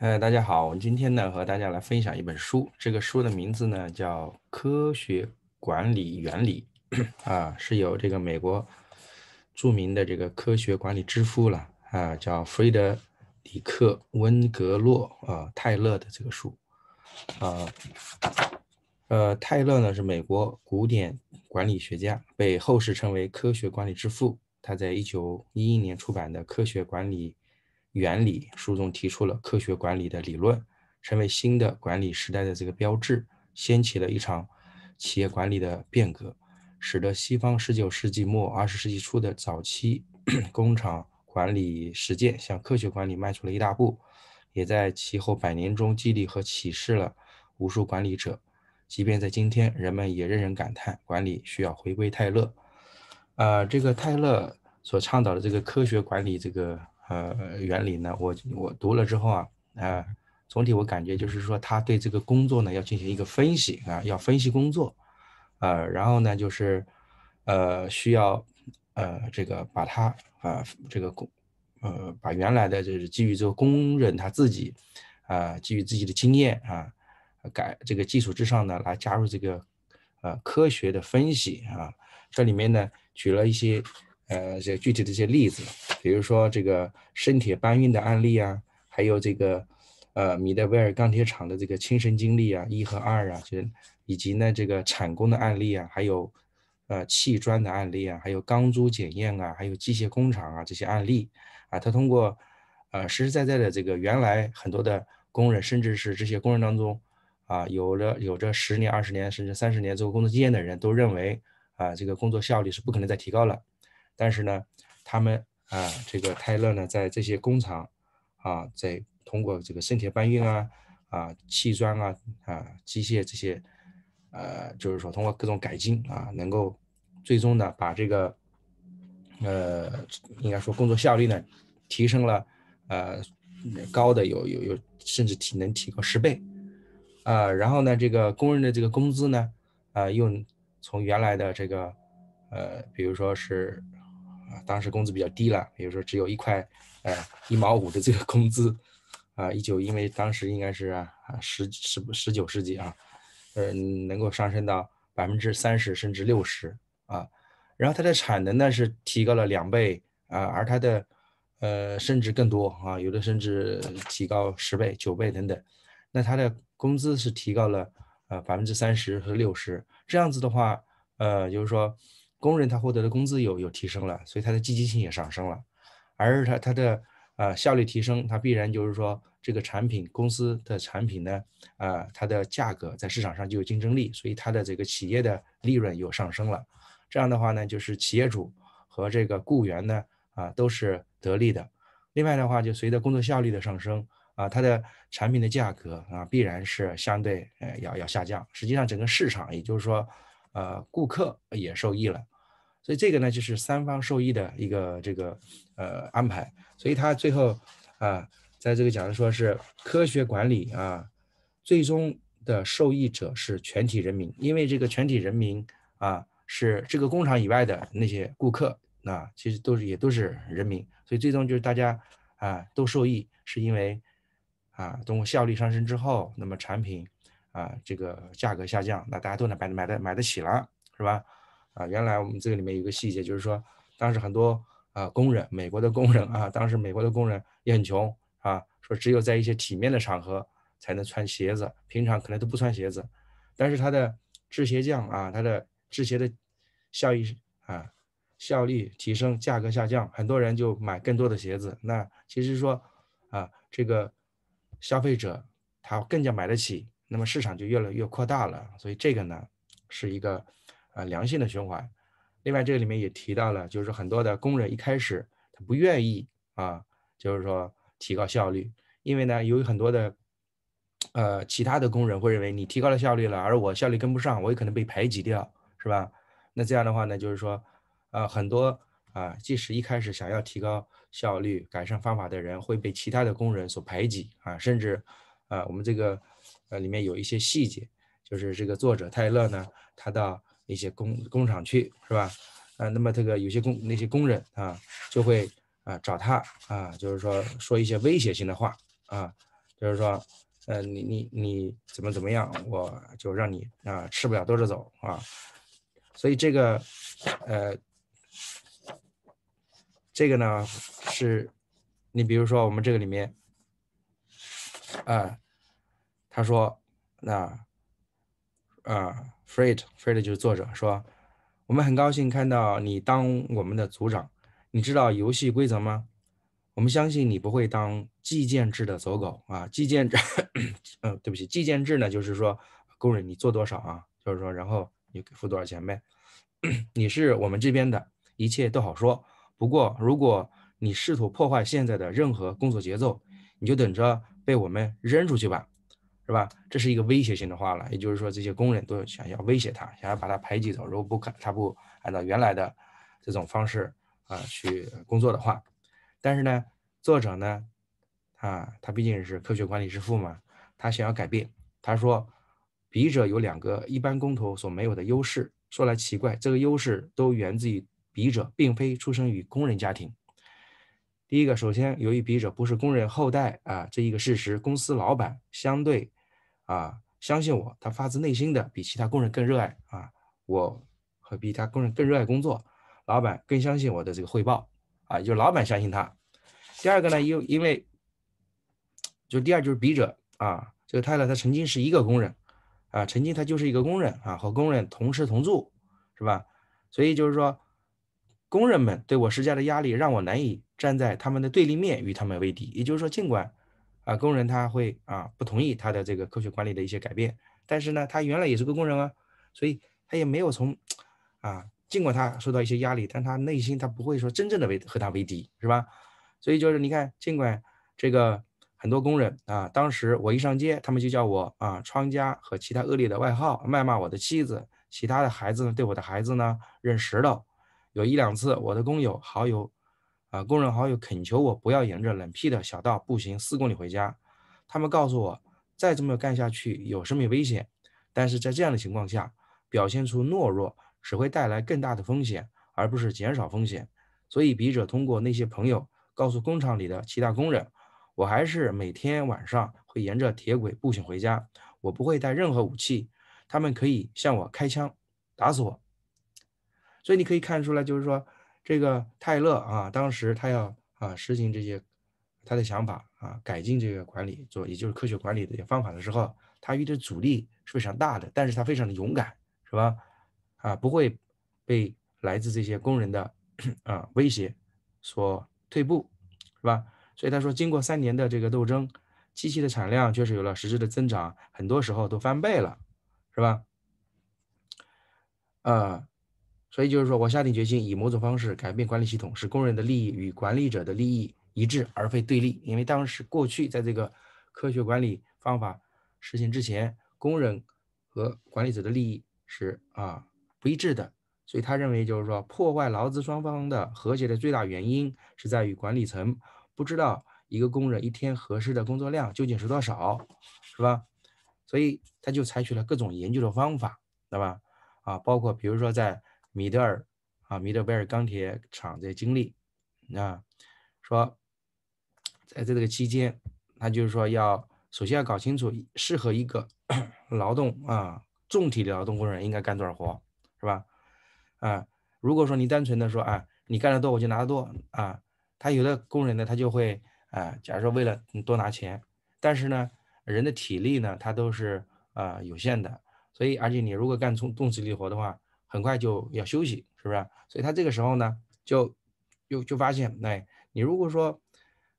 呃，大家好，我们今天呢和大家来分享一本书，这个书的名字呢叫《科学管理原理》，啊，是由这个美国著名的这个科学管理之父了啊，叫弗雷德里克·温格洛啊泰勒的这个书，啊，呃，泰勒呢是美国古典管理学家，被后世称为科学管理之父，他在1911年出版的《科学管理》。原理书中提出了科学管理的理论，成为新的管理时代的这个标志，掀起了一场企业管理的变革，使得西方19世纪末20世纪初的早期 工厂管理实践向科学管理迈出了一大步，也在其后百年中激励和启示了无数管理者。即便在今天，人们也仍然感叹管理需要回归泰勒。呃，这个泰勒所倡导的这个科学管理这个。呃，原理呢？我我读了之后啊，啊，总体我感觉就是说，他对这个工作呢要进行一个分析啊，要分析工作，呃，然后呢就是，呃，需要呃这个把它啊这个工呃把原来的就是基于这个工人他自己啊基于自己的经验啊改这个基础之上呢来加入这个呃科学的分析啊，这里面呢举了一些。呃，些具体的一些例子，比如说这个生铁搬运的案例啊，还有这个呃米德威尔钢铁厂的这个亲身经历啊，一和二啊，就以及呢这个产工的案例啊，还有呃砌砖的案例啊，还有钢珠检验啊，还有机械工厂啊这些案例啊，他通过呃实实在在的这个原来很多的工人，甚至是这些工人当中啊，有了有着十年、二十年甚至三十年这个工作经验的人，都认为啊这个工作效率是不可能再提高了。但是呢，他们啊，这个泰勒呢，在这些工厂啊，在通过这个生铁搬运啊、啊砌砖啊、啊机械这些，呃，就是说通过各种改进啊，能够最终呢，把这个呃，应该说工作效率呢，提升了，呃，高的有有有甚至提能提高十倍，啊，然后呢，这个工人的这个工资呢，啊，又从原来的这个呃，比如说是啊，当时工资比较低了，比如说只有一块，呃，一毛五的这个工资，啊，一九因为当时应该是啊十十十九世纪啊，呃，能够上升到百分之三十甚至六十啊，然后它的产能呢是提高了两倍啊，而它的呃甚至更多啊，有的甚至提高十倍、九倍等等，那它的工资是提高了呃百分之三十和六十，这样子的话，呃，就是说。工人他获得的工资有有提升了，所以他的积极性也上升了，而他他的呃效率提升，他必然就是说这个产品公司的产品呢，啊它的价格在市场上就有竞争力，所以它的这个企业的利润又上升了。这样的话呢，就是企业主和这个雇员呢啊都是得利的。另外的话，就随着工作效率的上升啊，它的产品的价格啊，必然是相对呃要要下降。实际上整个市场，也就是说。呃，顾客也受益了，所以这个呢，就是三方受益的一个这个呃安排。所以他最后啊，在这个讲的说是科学管理啊，最终的受益者是全体人民，因为这个全体人民啊，是这个工厂以外的那些顾客啊，其实都是也都是人民，所以最终就是大家啊都受益，是因为啊通过效率上升之后，那么产品。啊，这个价格下降，那大家都能买买得买得起了，是吧？啊，原来我们这个里面有个细节，就是说，当时很多啊工人，美国的工人啊，当时美国的工人也很穷啊，说只有在一些体面的场合才能穿鞋子，平常可能都不穿鞋子。但是他的制鞋匠啊，他的制鞋的效益啊，效率提升，价格下降，很多人就买更多的鞋子。那其实说啊，这个消费者他更加买得起。那么市场就越来越扩大了，所以这个呢是一个啊良性的循环。另外，这个里面也提到了，就是很多的工人一开始他不愿意啊，就是说提高效率，因为呢由于很多的呃其他的工人会认为你提高了效率了，而我效率跟不上，我也可能被排挤掉，是吧？那这样的话呢，就是说呃很多啊即使一开始想要提高效率、改善方法的人会被其他的工人所排挤啊，甚至啊我们这个。呃，里面有一些细节，就是这个作者泰勒呢，他到一些工工厂去，是吧？啊，那么这个有些工那些工人啊，就会啊找他啊，就是说说一些威胁性的话啊，就是说，呃，你你你怎么怎么样，我就让你啊吃不了兜着走啊。所以这个，呃，这个呢是，你比如说我们这个里面，啊。他说：“那，啊 f r e d d f r e d d 就是作者说，我们很高兴看到你当我们的组长。你知道游戏规则吗？我们相信你不会当计件制的走狗啊！计件制，嗯，对不起，计件制呢，就是说工人你做多少啊，就是说然后你付多少钱呗。你是我们这边的一切都好说。不过如果你试图破坏现在的任何工作节奏，你就等着被我们扔出去吧。”是吧？这是一个威胁性的话了，也就是说，这些工人都想要威胁他，想要把他排挤走。如果不改，他不按照原来的这种方式啊去工作的话，但是呢，作者呢，啊，他毕竟是科学管理之父嘛，他想要改变。他说，笔者有两个一般工头所没有的优势。说来奇怪，这个优势都源自于笔者并非出生于工人家庭。第一个，首先由于笔者不是工人后代啊，这一个事实，公司老板相对。啊，相信我，他发自内心的比其他工人更热爱啊，我和比他工人更热爱工作，老板更相信我的这个汇报啊，就老板相信他。第二个呢，又因为就第二就是笔者啊，这个泰勒他曾经是一个工人啊，曾经他就是一个工人啊，和工人同吃同住，是吧？所以就是说，工人们对我施加的压力，让我难以站在他们的对立面与他们为敌。也就是说，尽管啊，工人他会啊不同意他的这个科学管理的一些改变，但是呢，他原来也是个工人啊，所以他也没有从，啊，尽管他受到一些压力，但他内心他不会说真正的为和他为敌，是吧？所以就是你看，尽管这个很多工人啊，当时我一上街，他们就叫我啊，窗家和其他恶劣的外号，谩骂我的妻子，其他的孩子呢，对我的孩子呢认石头，有一两次我的工友好友。啊！工人好友恳求我不要沿着冷僻的小道步行四公里回家。他们告诉我，再这么干下去有生命危险。但是在这样的情况下，表现出懦弱只会带来更大的风险，而不是减少风险。所以，笔者通过那些朋友告诉工厂里的其他工人，我还是每天晚上会沿着铁轨步行回家。我不会带任何武器，他们可以向我开枪，打死我。所以，你可以看出来，就是说。这个泰勒啊，当时他要啊实行这些他的想法啊，改进这个管理，做也就是科学管理的方法的时候，他遇到阻力是非常大的。但是他非常的勇敢，是吧？啊，不会被来自这些工人的啊威胁所退步，是吧？所以他说，经过三年的这个斗争，机器的产量确实有了实质的增长，很多时候都翻倍了，是吧？啊。所以就是说，我下定决心以某种方式改变管理系统，使工人的利益与管理者的利益一致，而非对立。因为当时过去在这个科学管理方法实行之前，工人和管理者的利益是啊不一致的。所以他认为，就是说破坏劳资双方的和谐的最大原因，是在于管理层不知道一个工人一天合适的工作量究竟是多少，是吧？所以他就采取了各种研究的方法，对吧？啊，包括比如说在。米德尔啊，米德贝尔钢铁厂的经历啊，说在这个期间，他就是说要首先要搞清楚适合一个 劳动啊重体力劳动工人应该干多少活，是吧？啊，如果说你单纯的说啊，你干得多我就拿的多啊，他有的工人呢，他就会啊，假如说为了多拿钱，但是呢，人的体力呢，他都是呃有限的，所以而且你如果干重重体力活的话。很快就要休息，是不是？所以他这个时候呢，就又就发现，哎，你如果说，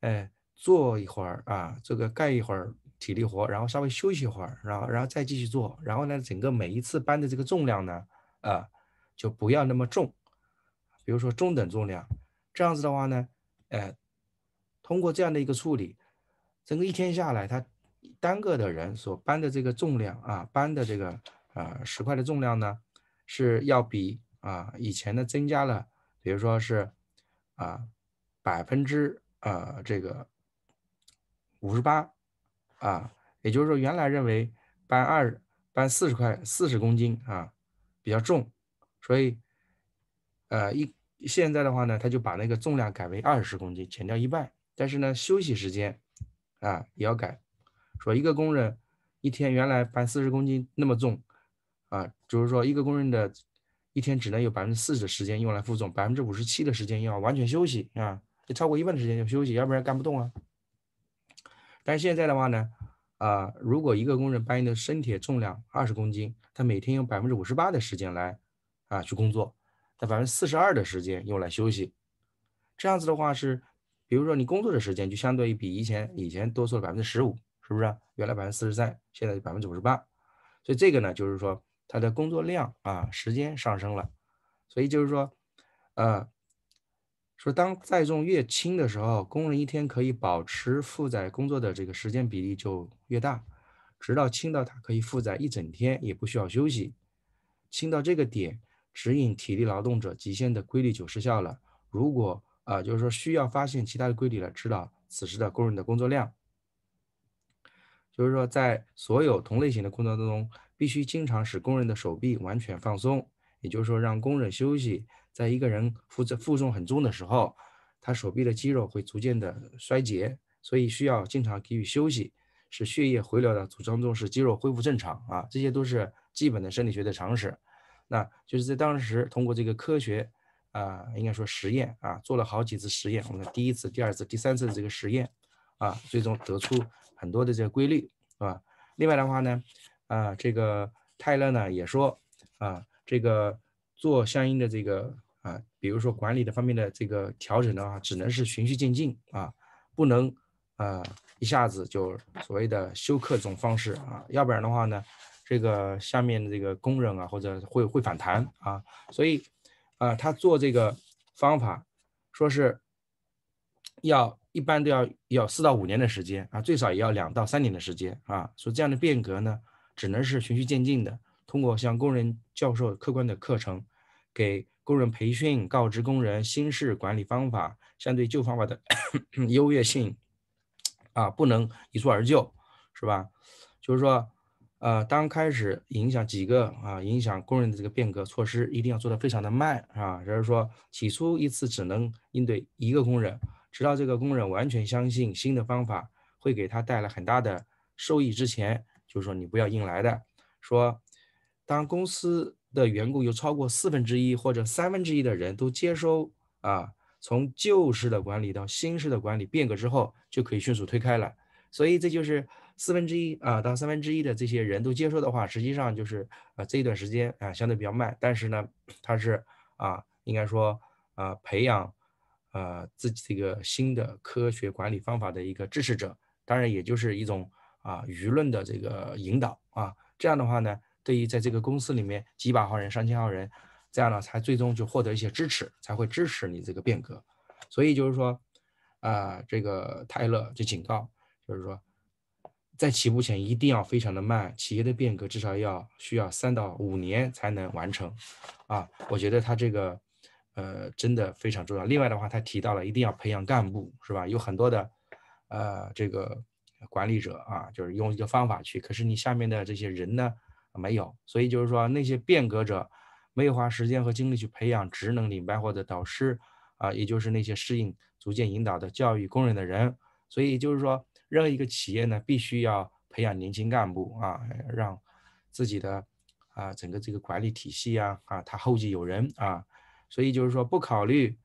哎，坐一会儿啊，这个干一会儿体力活，然后稍微休息一会儿，然后然后再继续做，然后呢，整个每一次搬的这个重量呢，啊，就不要那么重，比如说中等重量，这样子的话呢，哎，通过这样的一个处理，整个一天下来，他单个的人所搬的这个重量啊，搬的这个呃石块的重量呢？是要比啊以前呢增加了，比如说是啊百分之啊这个五十八啊，也就是说原来认为搬二搬四十块四十公斤啊比较重，所以呃一现在的话呢他就把那个重量改为二十公斤，减掉一半，但是呢休息时间啊也要改，说一个工人一天原来搬四十公斤那么重。就是说，一个工人的，一天只能有百分之四十的时间用来负重，百分之五十七的时间要完全休息啊，就超过一半的时间要休息，要不然干不动啊。但现在的话呢，啊，如果一个工人搬运的身体重量二十公斤，他每天用百分之五十八的时间来啊去工作，他百分之四十二的时间用来休息。这样子的话是，比如说你工作的时间就相对于比以前以前多出了百分之十五，是不是？原来百分之四十三，现在百分之五十八，所以这个呢，就是说。他的工作量啊，时间上升了，所以就是说，呃，说当载重越轻的时候，工人一天可以保持负载工作的这个时间比例就越大，直到轻到它可以负载一整天也不需要休息，轻到这个点，指引体力劳动者极限的规律就失效了。如果啊，就是说需要发现其他的规律来知道此时的工人的工作量。就是说，在所有同类型的工作当中，必须经常使工人的手臂完全放松，也就是说让工人休息。在一个人负重负重很重的时候，他手臂的肌肉会逐渐的衰竭，所以需要经常给予休息，使血液回流的组织中使肌肉恢复正常啊，这些都是基本的生理学的常识。那就是在当时通过这个科学，啊，应该说实验啊，做了好几次实验，我们的第一次、第二次、第三次的这个实验。啊，最终得出很多的这个规律，是吧？另外的话呢，啊，这个泰勒呢也说，啊，这个做相应的这个啊，比如说管理的方面的这个调整的话，只能是循序渐进啊，不能啊一下子就所谓的休克这种方式啊，要不然的话呢，这个下面的这个工人啊或者会会反弹啊，所以啊，他做这个方法说是要。一般都要要四到五年的时间啊，最少也要两到三年的时间啊。所以这样的变革呢，只能是循序渐进的，通过向工人教授客观的课程，给工人培训，告知工人新式管理方法相对旧方法的 优越性啊，不能一蹴而就，是吧？就是说，呃，当开始影响几个啊，影响工人的这个变革措施，一定要做的非常的慢啊，就是说起初一次只能应对一个工人。直到这个工人完全相信新的方法会给他带来很大的收益之前，就是说你不要硬来的。说，当公司的员工有超过四分之一或者三分之一的人都接收啊，从旧式的管理到新式的管理变革之后，就可以迅速推开了。所以这就是四分之一啊到三分之一的这些人都接收的话，实际上就是啊这一段时间啊相对比较慢，但是呢，它是啊应该说啊培养。呃，自己这个新的科学管理方法的一个支持者，当然也就是一种啊舆论的这个引导啊，这样的话呢，对于在这个公司里面几百号人、上千号人，这样呢才最终就获得一些支持，才会支持你这个变革。所以就是说，啊，这个泰勒就警告，就是说，在起步前一定要非常的慢，企业的变革至少要需要三到五年才能完成。啊，我觉得他这个。呃，真的非常重要。另外的话，他提到了一定要培养干部，是吧？有很多的，呃，这个管理者啊，就是用一个方法去。可是你下面的这些人呢，没有。所以就是说，那些变革者没有花时间和精力去培养职能领班或者导师啊，也就是那些适应、逐渐引导的教育工人的人。所以就是说，任何一个企业呢，必须要培养年轻干部啊，让自己的啊整个这个管理体系呀啊，他后继有人啊。所以就是说，不考虑，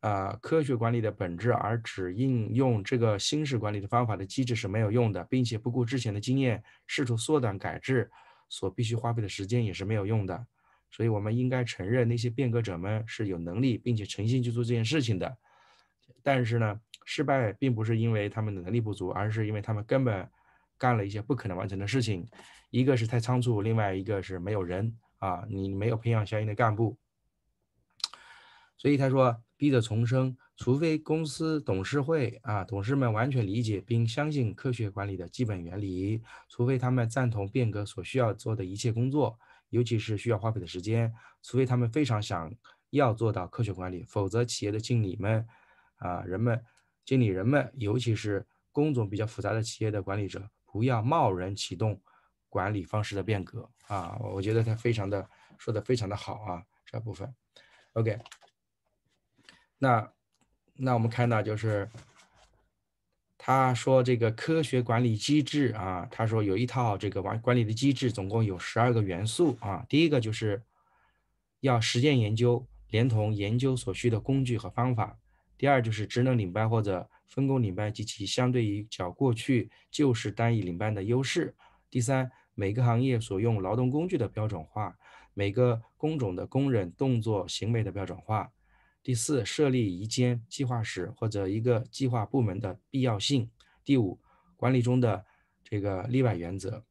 呃，科学管理的本质，而只应用这个新式管理的方法的机制是没有用的，并且不顾之前的经验，试图缩短改制所必须花费的时间也是没有用的。所以，我们应该承认那些变革者们是有能力并且诚心去做这件事情的。但是呢，失败并不是因为他们能力不足，而是因为他们根本干了一些不可能完成的事情。一个是太仓促，另外一个是没有人啊，你没有培养相应的干部。所以他说：“逼着重生，除非公司董事会啊，董事们完全理解并相信科学管理的基本原理，除非他们赞同变革所需要做的一切工作，尤其是需要花费的时间，除非他们非常想要做到科学管理，否则企业的经理们，啊，人们，经理人们，尤其是工种比较复杂的企业的管理者，不要贸然启动管理方式的变革啊！我觉得他非常的说的非常的好啊，这部分，OK。”那，那我们看到就是，他说这个科学管理机制啊，他说有一套这个管管理的机制，总共有十二个元素啊。第一个就是要实践研究，连同研究所需的工具和方法。第二就是职能领班或者分工领班及其相对于较过去就是单一领班的优势。第三，每个行业所用劳动工具的标准化，每个工种的工人动作行为的标准化。第四，设立一间计划室或者一个计划部门的必要性。第五，管理中的这个例外原则。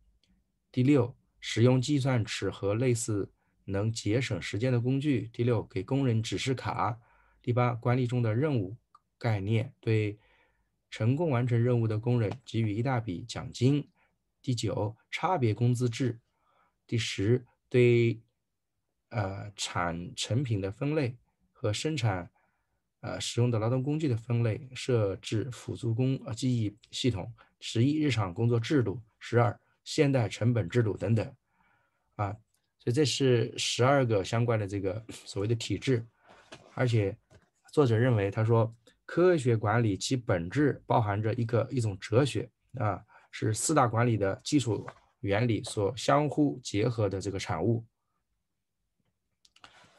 第六，使用计算尺和类似能节省时间的工具。第六，给工人指示卡。第八，管理中的任务概念，对成功完成任务的工人给予一大笔奖金。第九，差别工资制。第十，对呃产成品的分类。和生产，呃，使用的劳动工具的分类设置辅助工呃记忆系统；十一，日常工作制度；十二，现代成本制度等等。啊，所以这是十二个相关的这个所谓的体制。而且作者认为，他说科学管理其本质包含着一个一种哲学啊，是四大管理的基础原理所相互结合的这个产物。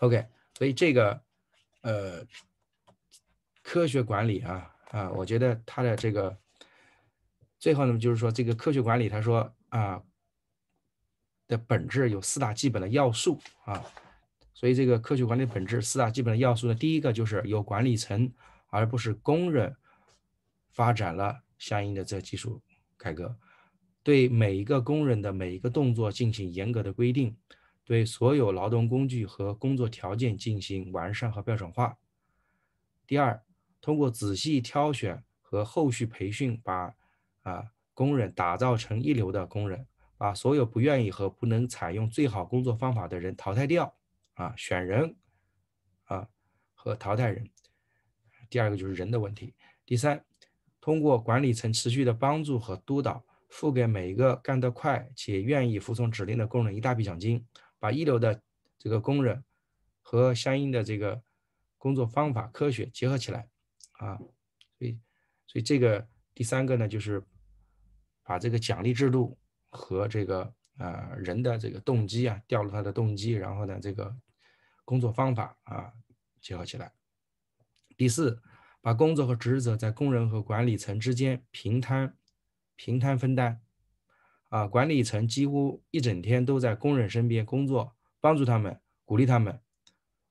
OK，所以这个。呃，科学管理啊啊，我觉得他的这个最后呢，就是说这个科学管理，他说啊的本质有四大基本的要素啊，所以这个科学管理本质四大基本的要素呢，第一个就是有管理层，而不是工人发展了相应的这技术改革，对每一个工人的每一个动作进行严格的规定。对所有劳动工具和工作条件进行完善和标准化。第二，通过仔细挑选和后续培训，把啊工人打造成一流的工人，把所有不愿意和不能采用最好工作方法的人淘汰掉。啊，选人，啊和淘汰人。第二个就是人的问题。第三，通过管理层持续的帮助和督导，付给每一个干得快且愿意服从指令的工人一大笔奖金。把一流的这个工人和相应的这个工作方法、科学结合起来啊，所以所以这个第三个呢，就是把这个奖励制度和这个呃人的这个动机啊，调动他的动机，然后呢这个工作方法啊结合起来。第四，把工作和职责在工人和管理层之间平摊、平摊分担。啊，管理层几乎一整天都在工人身边工作，帮助他们，鼓励他们，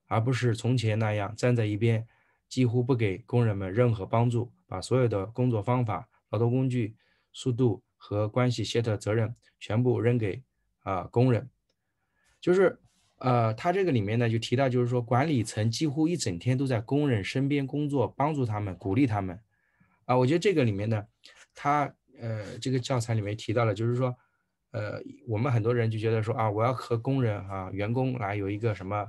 而不是从前那样站在一边，几乎不给工人们任何帮助，把所有的工作方法、劳动工具、速度和关系协调责任全部扔给啊工人。就是，呃，他这个里面呢，就提到就是说，管理层几乎一整天都在工人身边工作，帮助他们，鼓励他们。啊，我觉得这个里面呢，他。呃，这个教材里面提到了，就是说，呃，我们很多人就觉得说啊，我要和工人啊、员工来有一个什么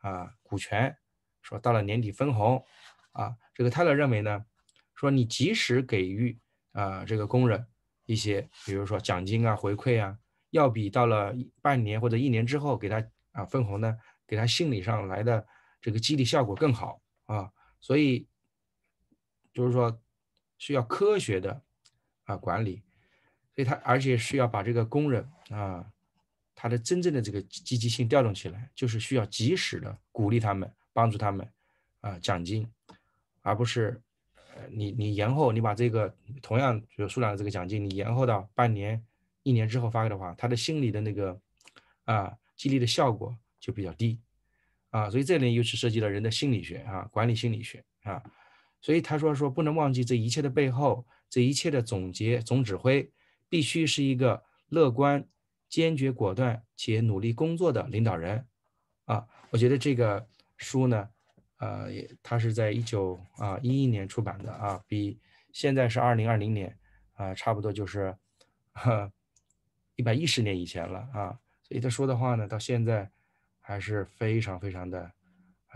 啊股权，说到了年底分红，啊，这个泰勒认为呢，说你及时给予啊这个工人一些，比如说奖金啊、回馈啊，要比到了半年或者一年之后给他啊分红呢，给他心理上来的这个激励效果更好啊，所以就是说需要科学的。啊，管理，所以他而且是要把这个工人啊，他的真正的这个积极性调动起来，就是需要及时的鼓励他们，帮助他们啊，奖金，而不是你你延后，你把这个同样有数量的这个奖金，你延后到半年、一年之后发给的话，他的心理的那个啊激励的效果就比较低啊，所以这里又是涉及到人的心理学啊，管理心理学啊。所以他说：“说不能忘记这一切的背后，这一切的总结总指挥必须是一个乐观、坚决、果断且努力工作的领导人。”啊，我觉得这个书呢，呃，它是在一九啊一一年出版的啊，比现在是二零二零年啊，差不多就是一百一十年以前了啊。所以他说的话呢，到现在还是非常非常的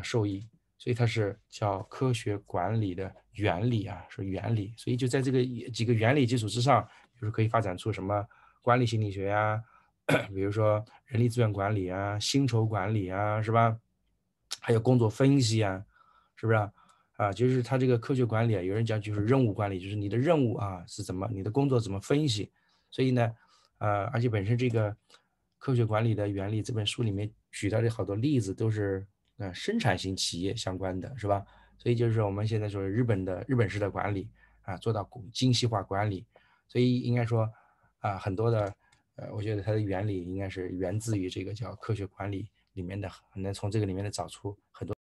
受益。所以它是叫科学管理的原理啊，是原理。所以就在这个几个原理基础之上，就是可以发展出什么管理心理学呀，比如说人力资源管理啊、薪酬管理啊，是吧？还有工作分析啊，是不是啊？啊，就是它这个科学管理，啊，有人讲就是任务管理，就是你的任务啊是怎么，你的工作怎么分析。所以呢，呃，而且本身这个科学管理的原理这本书里面举到的好多例子都是。呃，生产型企业相关的是吧？所以就是我们现在说日本的日本式的管理啊，做到精细化管理。所以应该说啊，很多的呃，我觉得它的原理应该是源自于这个叫科学管理里面的，能从这个里面的找出很多。